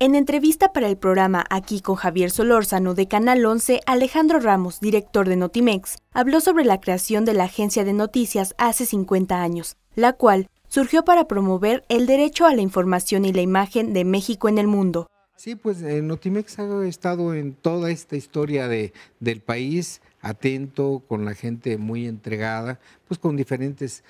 En entrevista para el programa Aquí con Javier Solórzano de Canal 11, Alejandro Ramos, director de Notimex, habló sobre la creación de la agencia de noticias hace 50 años, la cual surgió para promover el derecho a la información y la imagen de México en el mundo. Sí, pues eh, Notimex ha estado en toda esta historia del país, atento, con la gente muy entregada, pues con diferentes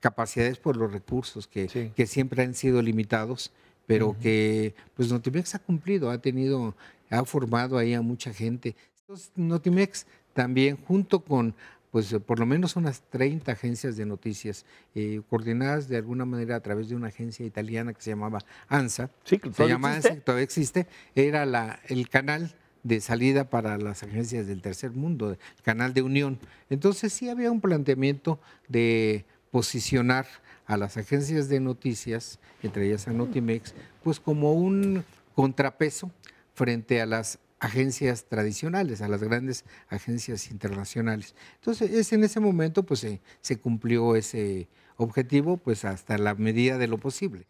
capacidades por los recursos que siempre han sido limitados pero que pues Notimex ha cumplido, ha tenido, ha formado ahí a mucha gente. Entonces Notimex también junto con pues por lo menos unas 30 agencias de noticias, eh, coordinadas de alguna manera a través de una agencia italiana que se llamaba ANSA. que se llamaba ANSA que todavía existe. Era la, el canal de salida para las agencias del tercer mundo, el canal de unión. Entonces sí había un planteamiento de posicionar a las agencias de noticias, entre ellas a Notimex, pues como un contrapeso frente a las agencias tradicionales, a las grandes agencias internacionales. Entonces, es en ese momento pues se, se cumplió ese objetivo pues hasta la medida de lo posible.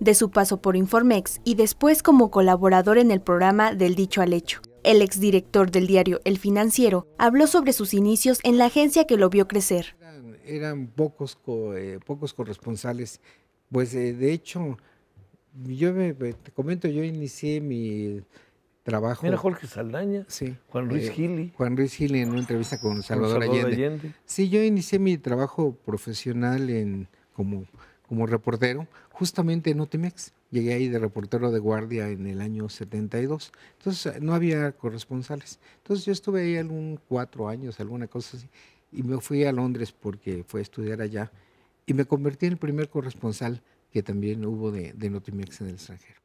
De su paso por Informex y después como colaborador en el programa Del dicho al hecho, el exdirector del diario El Financiero habló sobre sus inicios en la agencia que lo vio crecer eran pocos, eh, pocos corresponsales. Pues eh, de hecho, yo te comento, yo inicié mi trabajo. Mira Jorge Saldaña, sí, Juan Luis eh, Gili. Juan Ruiz Gili en una entrevista con Salvador, Allende. Sí, yo inicié mi trabajo profesional en, como, como reportero justamente en Otimex llegué ahí de reportero de guardia en el año 72. Entonces no había corresponsales. Entonces yo estuve ahí algún cuatro años, alguna cosa así y me fui a Londres porque fue a estudiar allá y me convertí en el primer corresponsal que también hubo de, Notimex en el extranjero.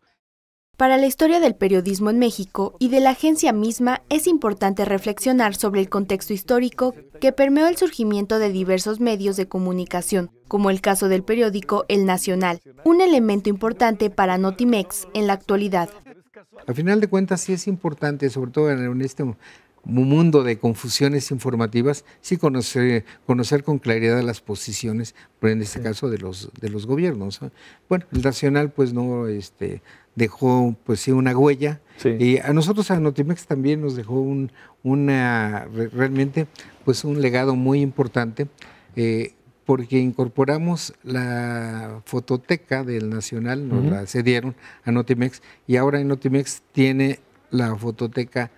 Para la historia del periodismo en México y de la agencia misma es importante reflexionar sobre el contexto histórico que permeó el surgimiento de diversos medios de comunicación, como el caso del periódico El Nacional, un elemento importante para Notimex en la actualidad. Al final de cuentas sí es importante, sobre todo en este mundo de confusiones informativas, sí conocer, conocer con claridad las posiciones, pero en este caso de los, de los gobiernos. Bueno, el Nacional pues no este, dejó pues sí una huella y a nosotros a Notimex también nos dejó un, una, realmente pues un legado muy importante. Eh, porque incorporamos la fototeca del Nacional, nos la cedieron a Notimex, y ahora en Notimex tiene la fototeca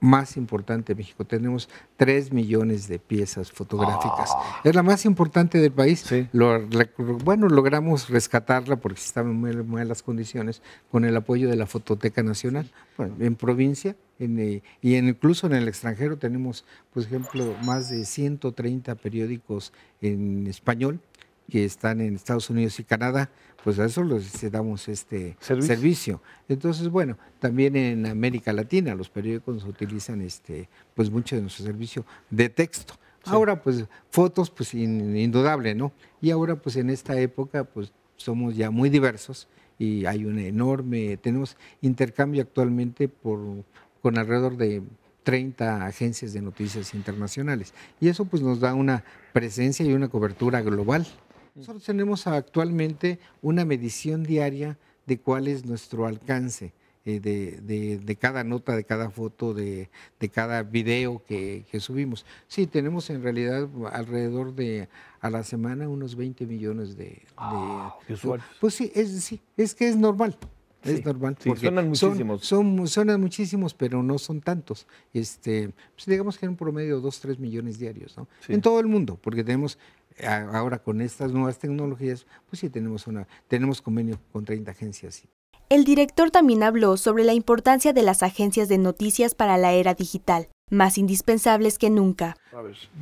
más importante de México. Tenemos 3 millones de piezas fotográficas. Ah. Es la más importante del país. bueno, logramos rescatarla porque en muy malas condiciones con el apoyo de la Fototeca Nacional. Bueno, en provincia en, eh, y incluso en el extranjero tenemos, por ejemplo, más de 130 periódicos en español que están en Estados Unidos y Canadá, pues a eso les damos este ¿Servicio? Entonces, bueno, también en América Latina los periódicos utilizan este, pues mucho de nuestro servicio de texto. Ahora, pues fotos, pues indudable, ¿no? Y ahora, pues en esta época, pues somos ya muy diversos y hay un enorme, tenemos intercambio actualmente por, con alrededor de 30 agencias de noticias internacionales. Y eso pues nos da una presencia y una cobertura global. Nosotros tenemos actualmente una medición diaria de cuál es nuestro alcance. Eh, de, cada nota, de cada foto, de, cada video que, subimos. Sí, tenemos en realidad alrededor de a la semana unos 20 millones de, ah, usuarios. Pues sí es, es que es normal. normal. muchísimos. Son, muchísimos, pero no son tantos. Este, pues digamos que en un promedio 2, 3 millones diarios, ¿no? En todo el mundo, porque tenemos ahora con estas nuevas tecnologías, pues sí tenemos, una, tenemos convenio con 30 agencias. El director también habló sobre la importancia de las agencias de noticias para la era digital, más indispensables que nunca.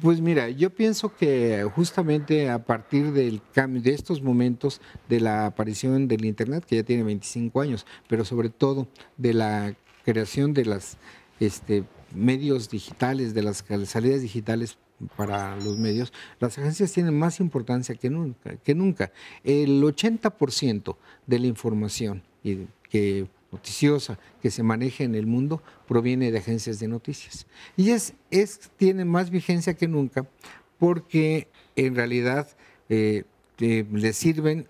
Pues mira, yo pienso que justamente a partir del de estos momentos de la aparición del Internet, que ya tiene 25 años, pero sobre todo de la creación de los este, medios digitales, de las salidas digitales para los medios, las agencias tienen más importancia que nunca. Que nunca. El 80% de la información y que noticiosa que se maneja en el mundo proviene de agencias de noticias. Y es, es tiene más vigencia que nunca porque en realidad eh, eh, le sirven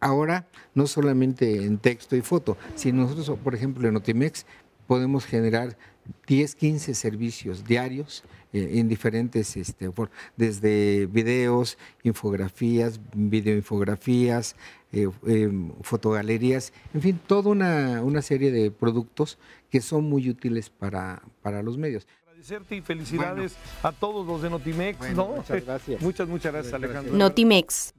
ahora no solamente en texto y foto, sino nosotros, por ejemplo, en Otimex podemos generar 10, 15 servicios diarios eh, en diferentes, este, desde videos, infografías, videoinfografías, eh, em, fotogalerías, en fin, toda una, serie de productos que son muy útiles para, los medios. Agradecerte y felicidades a todos los de Notimex, Muchas gracias. muchas, muchas gracias, Alejandro. Notimex,